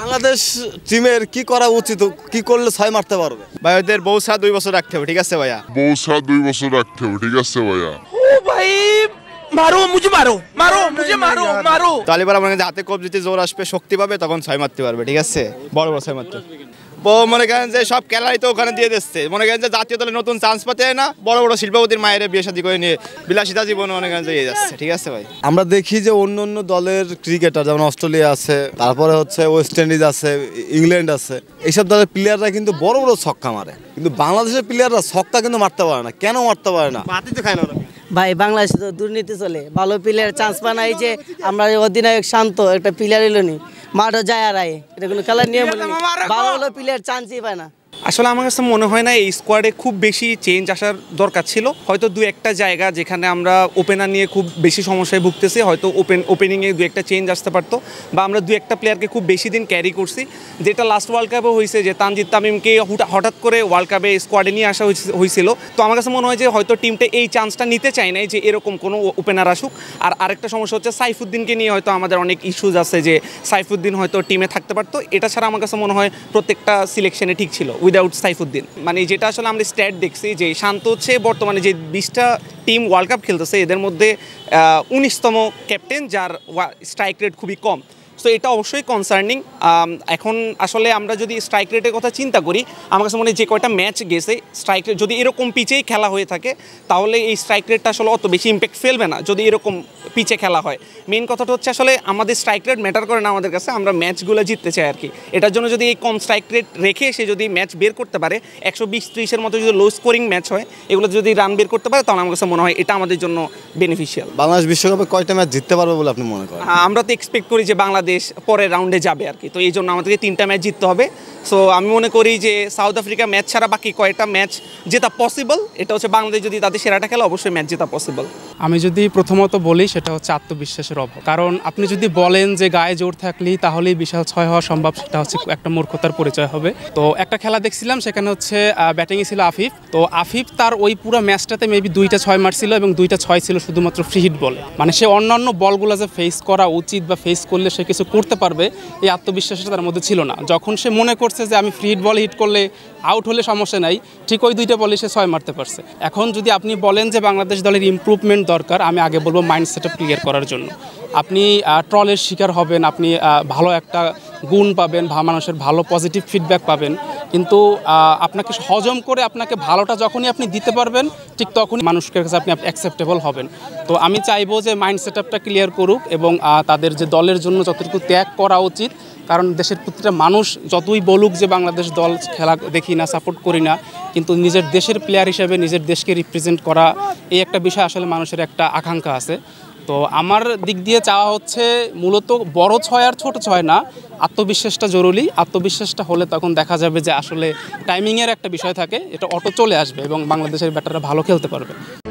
বাংলাদেশ টিমের কি করা উচিত কি করলে ছয় মারতে পারবে ভাই ওদের বৌসা দুই বছর রাখতে হবে ঠিক আছে ভাইয়া বৌসা দুই বছর রাখতে হবে ঠিক আছে ভাইয়া ও ভাই মারো মুজে মারো মারো মুজে মারো মারো তাহলে এবার আমার হাতে কবজিতে জোর আসবে শক্তি পাবে তখন ছয় মারতে পারবে ঠিক আছে বড় বড় ছয় মারতে মনে করেন যে সব ক্যালারি তো ওখানে দিয়ে দিচ্ছে মনে করেন যে জাতীয় দলে নতুন চান্স পাতে না বড় বড় শিল্পপতির মায়ের বিয়ে শাদী করে নিয়ে বিলাসিতা জীবন মনে করেন যে যাচ্ছে ঠিক আছে ভাই আমরা দেখি যে অন্য অন্য দলের ক্রিকেটার যেমন অস্ট্রেলিয়া আছে তারপরে হচ্ছে ওয়েস্ট ইন্ডিজ আছে ইংল্যান্ড আছে এইসব দলের প্লেয়াররা কিন্তু বড় বড় ছক্কা মারে কিন্তু বাংলাদেশের প্লেয়াররা ছক্কা কিন্তু মারতে পারে না কেন মারতে পারে না মাটি তো খায় না ভাই বাংলাদেশে তো দুর্নীতি চলে ভালো প্লেয়ার চান্স পায় নাই এই যে আমরা অধিনায়ক শান্ত একটা প্লেয়ার এলো নি মাঠও যায় আর আয় এটা কোনো খেলার নিয়ম ভালো ভালো প্লেয়ার চান্সই পায় না আসলে আমার কাছে মনে হয় না এই স্কোয়াডে খুব বেশি চেঞ্জ আসার দরকার ছিল হয়তো দু একটা জায়গা যেখানে আমরা ওপেনার নিয়ে খুব বেশি সমস্যায় ভুগতেছি হয়তো ওপেন ওপেনিংয়ে দু একটা চেঞ্জ আসতে পারতো বা আমরা দু একটা প্লেয়ারকে খুব বেশি দিন ক্যারি করছি যেটা লাস্ট ওয়ার্ল্ড কাপে হয়েছে যে তানজিদ তামিমকে হঠাৎ করে ওয়ার্ল্ড কাপে স্কোয়াডে নিয়ে আসা হয়েছিল তো আমার কাছে মনে হয় যে হয়তো টিমটা এই চান্সটা নিতে চায় নাই যে এরকম কোনো ওপেনার আসুক আর আরেকটা সমস্যা হচ্ছে সাইফুদ্দিনকে নিয়ে হয়তো আমাদের অনেক ইস্যুজ আছে যে সাইফুদ্দিন হয়তো টিমে থাকতে পারতো এটা ছাড়া আমার কাছে মনে হয় প্রত্যেকটা সিলেকশনে ঠিক ছিল উইদাউট উইদাউট সাইফুদ্দিন মানে যেটা আসলে আমরা স্ট্যাট দেখছি যে শান্ত হচ্ছে বর্তমানে যে বিশটা টিম ওয়ার্ল্ড কাপ খেলতেছে এদের মধ্যে উনিশতম ক্যাপ্টেন যার স্ট্রাইক রেট খুবই কম সো এটা অবশ্যই কনসার্নিং um, এখন আসলে আমরা যদি স্ট্রাইক রেটের কথা চিন্তা করি আমার কাছে মনে হয় যে কয়টা ম্যাচ গেছে স্ট্রাইক রেট যদি এরকম পিচেই খেলা হয়ে থাকে তাহলে এই স্ট্রাইক রেটটা আসলে অত বেশি ইম্প্যাক্ট ফেলবে না যদি এরকম পিচে খেলা হয় মেন কথাটা হচ্ছে আসলে আমাদের স্ট্রাইক রেট ম্যাটার করে না আমাদের কাছে আমরা ম্যাচগুলো জিততে চাই আর কি এটার জন্য যদি এই কম স্ট্রাইক রেট রেখে সে যদি ম্যাচ বের করতে পারে একশো বিশ ত্রিশের মতো যদি লো স্কোরিং ম্যাচ হয় এগুলো যদি রান বের করতে পারে তাহলে আমার কাছে মনে হয় এটা আমাদের জন্য বেনিফিশিয়াল বাংলাদেশ বিশ্বকাপে কয়টা ম্যাচ জিততে পারবে বলে আপনি মনে করেন আমরা তো এক্সপেক্ট করি যে বাংলাদেশ বাংলাদেশ পরের রাউন্ডে যাবে আর কি তো এই জন্য আমাদেরকে তিনটা ম্যাচ জিততে হবে সো আমি মনে করি যে সাউথ আফ্রিকা ম্যাচ ছাড়া বাকি কয়েকটা ম্যাচ জেতা পসিবল এটা হচ্ছে বাংলাদেশ যদি তাদের সেরাটা খেলে অবশ্যই ম্যাচ জেতা পসিবল আমি যদি প্রথমত বলি সেটা হচ্ছে আত্মবিশ্বাসের অভাব কারণ আপনি যদি বলেন যে গায়ে জোর থাকলেই তাহলেই বিশাল ছয় হওয়া সম্ভব সেটা হচ্ছে একটা মূর্খতার পরিচয় হবে তো একটা খেলা দেখছিলাম সেখানে হচ্ছে ব্যাটিংয়ে ছিল আফিফ তো আফিফ তার ওই পুরো ম্যাচটাতে মেবি দুইটা ছয় মারছিল এবং দুইটা ছয় ছিল শুধুমাত্র ফ্রি হিট বলে মানে সে অন্যান্য বলগুলো যে ফেস করা উচিত বা ফেস করলে সে কিছু করতে পারবে এই আত্মবিশ্বাসটা তার মধ্যে ছিল না যখন সে মনে করছে যে আমি ফ্রিড বল হিট করলে আউট হলে সমস্যা নাই ঠিক ওই দুইটা বলে সে ছয় মারতে পারছে এখন যদি আপনি বলেন যে বাংলাদেশ দলের ইম্প্রুভমেন্ট দরকার আমি আগে বলবো মাইন্ডসেট ক্লিয়ার করার জন্য আপনি ট্রলের শিকার হবেন আপনি ভালো একটা গুণ পাবেন মানুষের ভালো পজিটিভ ফিডব্যাক পাবেন কিন্তু আপনাকে হজম করে আপনাকে ভালোটা যখনই আপনি দিতে পারবেন ঠিক তখনই মানুষের কাছে আপনি অ্যাকসেপ্টেবল হবেন তো আমি চাইবো যে মাইন্ড সেট আপটা ক্লিয়ার করুক এবং তাদের যে দলের জন্য যতটুকু ত্যাগ করা উচিত কারণ দেশের প্রতিটা মানুষ যতই বলুক যে বাংলাদেশ দল খেলা দেখি না সাপোর্ট করি না কিন্তু নিজের দেশের প্লেয়ার হিসেবে নিজের দেশকে রিপ্রেজেন্ট করা এই একটা বিষয় আসলে মানুষের একটা আকাঙ্ক্ষা আছে তো আমার দিক দিয়ে চাওয়া হচ্ছে মূলত বড় ছয় আর ছোট ছয় না আত্মবিশ্বাসটা জরুরি আত্মবিশ্বাসটা হলে তখন দেখা যাবে যে আসলে টাইমিংয়ের একটা বিষয় থাকে এটা অটো চলে আসবে এবং বাংলাদেশের ব্যাটাররা ভালো খেলতে পারবে